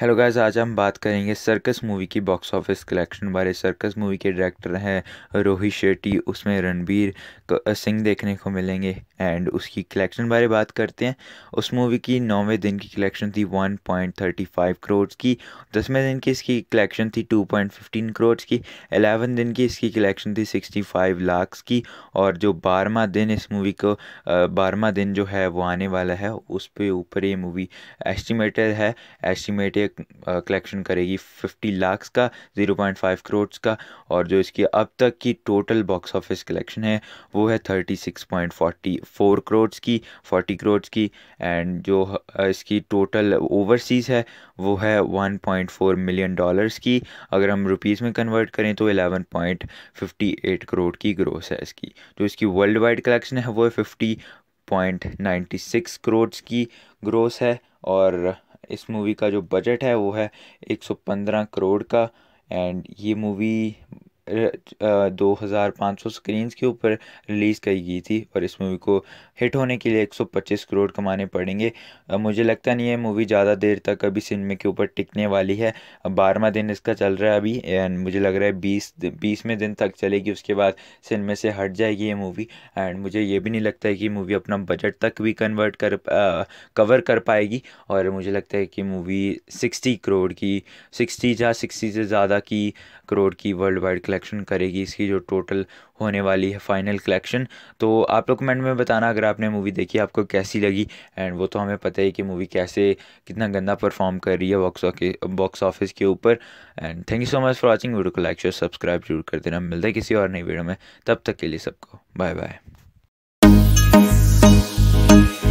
hello guys आज हम बात करेंगे सर्कस मूवी की बॉक्स ऑफिस कलेक्शन बारे सर्कस मूवी के डायरेक्टर हैं रोहित शेट्टी उसमें रणबीर सिंह देखने को मिलेंगे एंड उसकी कलेक्शन बारे बात करते हैं उस मूवी की नौवें दिन की कलेक्शन थी 1.35 करोड़ की दसवें दिन की इसकी कलेक्शन थी 2.15 करोड़ की एलेवन दिन की इसकी कलेक्शन थी 65 लाख की और जो बारहवा दिन इस मूवी को बारहवा दिन जो है वो आने वाला है उस पर ऊपर ये मूवी एस्टिमेटेड है एस्टिमेटेड कलेक्शन करेगी 50 लाख का 0.5 करोड़ का और जो इसकी अब तक की टोटल बॉक्स ऑफिस कलेक्शन है वो है फोर्टी फोर करोड़्स की फोर्टी करोड़्स की एंड जो इसकी टोटल ओवरसीज़ है वो है one point four million dollars की अगर हम रुपीज़ में कन्वर्ट करें तो eleven point fifty eight crore की ग्रोस है इसकी जो इसकी वर्ल्ड वाइड कलेक्शन है वो fifty point ninety six crore की ग्रोस है और इस मूवी का जो बजट है वो है एक सौ पंद्रह करोड़ का एंड ये मूवी दो हज़ार पाँच सौ स्क्रीन्स के ऊपर रिलीज़ की गई थी और इस मूवी को हिट होने के लिए एक सौ पच्चीस करोड़ कमाने पड़ेंगे मुझे लगता नहीं है मूवी ज़्यादा देर तक अभी सिनेमे के ऊपर टिकने वाली है बारहवा दिन इसका चल रहा है अभी एंड मुझे लग रहा है बीस बीसवें दिन तक चलेगी उसके बाद सिनेमे से हट जाएगी ये मूवी एंड मुझे ये भी नहीं लगता है कि मूवी अपना बजट तक भी कन्वर्ट कर कवर कर पाएगी और मुझे लगता है कि मूवी सिक्सटी करोड़ की सिक्सटी या सिक्सटी से ज़्यादा की करोड़ की वर्ल्ड वाइड कलेक्ट कलेक्शन करेगी इसकी जो टोटल होने वाली है फाइनल कलेक्शन तो आप लोग कमेंट में बताना अगर आपने मूवी देखी आपको कैसी लगी एंड वो तो हमें पता है कि मूवी कैसे कितना गंदा परफॉर्म कर रही है बॉक्स बॉक्स ऑफिस के ऊपर and thank you so much for watching video को लाइक शेयर सब्सक्राइब जरूर कर देना मिलता है किसी और नई वीडियो में तब तक के लिए सबको बाय बाय